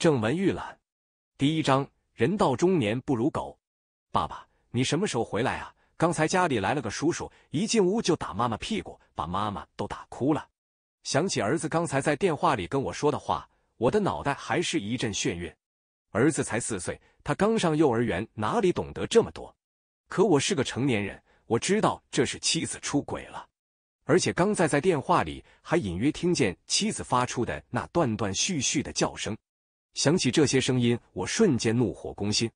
正文预览，第一章：人到中年不如狗。爸爸，你什么时候回来啊？刚才家里来了个叔叔，一进屋就打妈妈屁股，把妈妈都打哭了。想起儿子刚才在电话里跟我说的话，我的脑袋还是一阵眩晕。儿子才四岁，他刚上幼儿园，哪里懂得这么多？可我是个成年人，我知道这是妻子出轨了，而且刚在在电话里还隐约听见妻子发出的那断断续续的叫声。想起这些声音，我瞬间怒火攻心。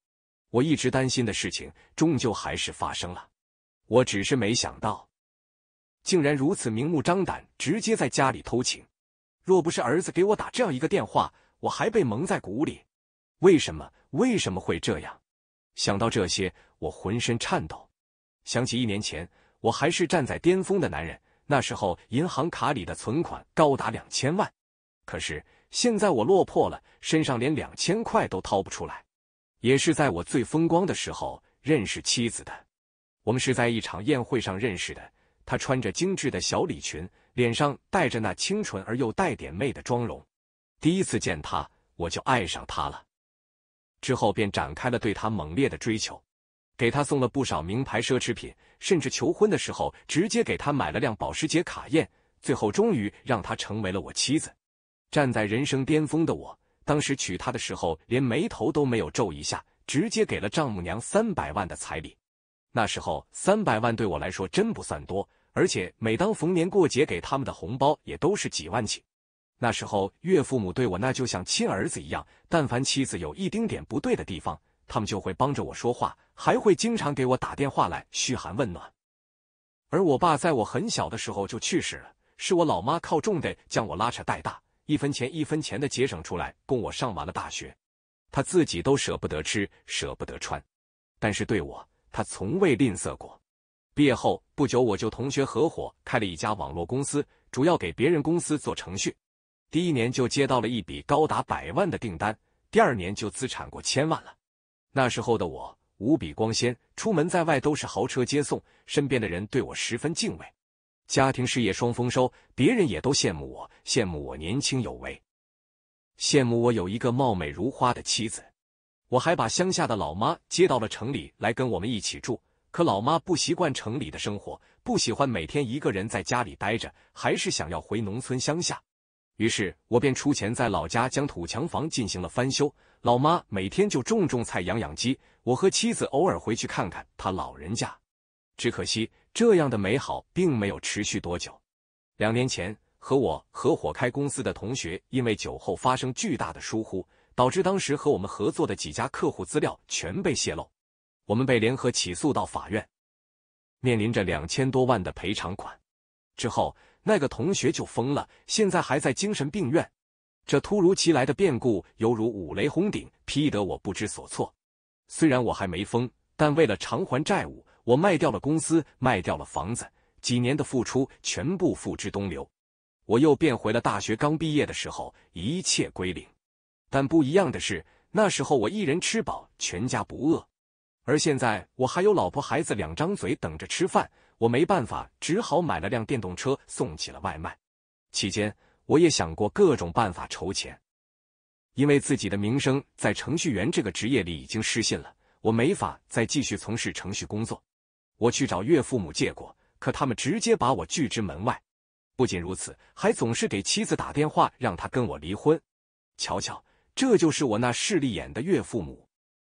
我一直担心的事情，终究还是发生了。我只是没想到，竟然如此明目张胆，直接在家里偷情。若不是儿子给我打这样一个电话，我还被蒙在鼓里。为什么？为什么会这样？想到这些，我浑身颤抖。想起一年前，我还是站在巅峰的男人，那时候银行卡里的存款高达两千万。可是现在我落魄了，身上连两千块都掏不出来。也是在我最风光的时候认识妻子的，我们是在一场宴会上认识的。她穿着精致的小礼裙，脸上带着那清纯而又带点媚的妆容。第一次见她，我就爱上她了。之后便展开了对她猛烈的追求，给她送了不少名牌奢侈品，甚至求婚的时候直接给她买了辆保时捷卡宴。最后终于让她成为了我妻子。站在人生巅峰的我，当时娶她的时候连眉头都没有皱一下，直接给了丈母娘三百万的彩礼。那时候三百万对我来说真不算多，而且每当逢年过节给他们的红包也都是几万起。那时候岳父母对我那就像亲儿子一样，但凡妻子有一丁点不对的地方，他们就会帮着我说话，还会经常给我打电话来嘘寒问暖。而我爸在我很小的时候就去世了，是我老妈靠种地将我拉扯带大。一分钱一分钱的节省出来，供我上完了大学，他自己都舍不得吃，舍不得穿，但是对我，他从未吝啬过。毕业后不久，我就同学合伙开了一家网络公司，主要给别人公司做程序。第一年就接到了一笔高达百万的订单，第二年就资产过千万了。那时候的我无比光鲜，出门在外都是豪车接送，身边的人对我十分敬畏。家庭事业双丰收，别人也都羡慕我，羡慕我年轻有为，羡慕我有一个貌美如花的妻子。我还把乡下的老妈接到了城里来跟我们一起住，可老妈不习惯城里的生活，不喜欢每天一个人在家里待着，还是想要回农村乡下。于是我便出钱在老家将土墙房进行了翻修，老妈每天就种种菜养养鸡，我和妻子偶尔回去看看她老人家。只可惜。这样的美好并没有持续多久。两年前，和我合伙开公司的同学因为酒后发生巨大的疏忽，导致当时和我们合作的几家客户资料全被泄露，我们被联合起诉到法院，面临着两千多万的赔偿款。之后，那个同学就疯了，现在还在精神病院。这突如其来的变故犹如五雷轰顶，劈得我不知所措。虽然我还没疯，但为了偿还债务。我卖掉了公司，卖掉了房子，几年的付出全部付之东流。我又变回了大学刚毕业的时候，一切归零。但不一样的是，那时候我一人吃饱，全家不饿；而现在我还有老婆孩子，两张嘴等着吃饭。我没办法，只好买了辆电动车，送起了外卖。期间，我也想过各种办法筹钱，因为自己的名声在程序员这个职业里已经失信了，我没法再继续从事程序工作。我去找岳父母借过，可他们直接把我拒之门外。不仅如此，还总是给妻子打电话，让她跟我离婚。瞧瞧，这就是我那势利眼的岳父母。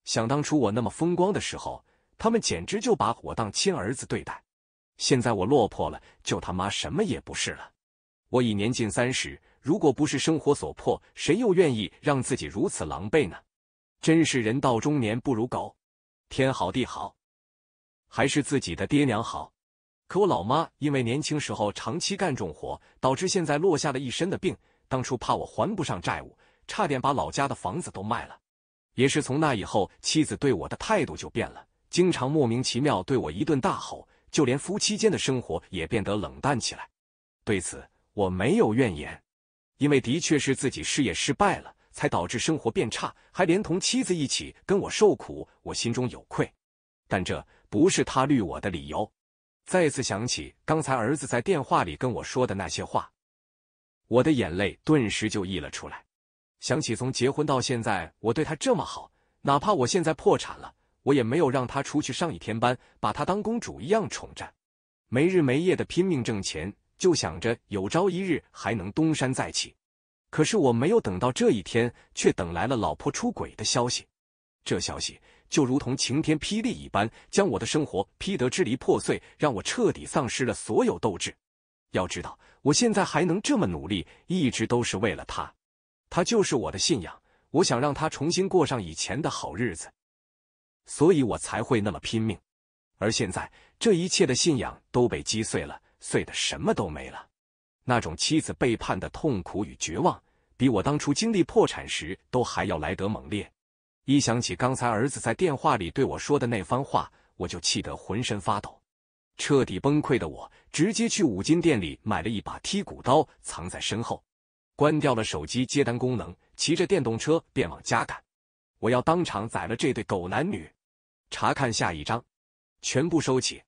想当初我那么风光的时候，他们简直就把我当亲儿子对待。现在我落魄了，就他妈什么也不是了。我已年近三十，如果不是生活所迫，谁又愿意让自己如此狼狈呢？真是人到中年不如狗。天好地好。还是自己的爹娘好，可我老妈因为年轻时候长期干重活，导致现在落下了一身的病。当初怕我还不上债务，差点把老家的房子都卖了。也是从那以后，妻子对我的态度就变了，经常莫名其妙对我一顿大吼，就连夫妻间的生活也变得冷淡起来。对此，我没有怨言，因为的确是自己事业失败了，才导致生活变差，还连同妻子一起跟我受苦，我心中有愧。但这不是他绿我的理由。再次想起刚才儿子在电话里跟我说的那些话，我的眼泪顿时就溢了出来。想起从结婚到现在，我对他这么好，哪怕我现在破产了，我也没有让他出去上一天班，把他当公主一样宠着，没日没夜的拼命挣钱，就想着有朝一日还能东山再起。可是我没有等到这一天，却等来了老婆出轨的消息。这消息。就如同晴天霹雳一般，将我的生活劈得支离破碎，让我彻底丧失了所有斗志。要知道，我现在还能这么努力，一直都是为了他，他就是我的信仰。我想让他重新过上以前的好日子，所以我才会那么拼命。而现在，这一切的信仰都被击碎了，碎的什么都没了。那种妻子背叛的痛苦与绝望，比我当初经历破产时都还要来得猛烈。一想起刚才儿子在电话里对我说的那番话，我就气得浑身发抖，彻底崩溃的我直接去五金店里买了一把剔骨刀，藏在身后，关掉了手机接单功能，骑着电动车便往家赶。我要当场宰了这对狗男女。查看下一章，全部收起。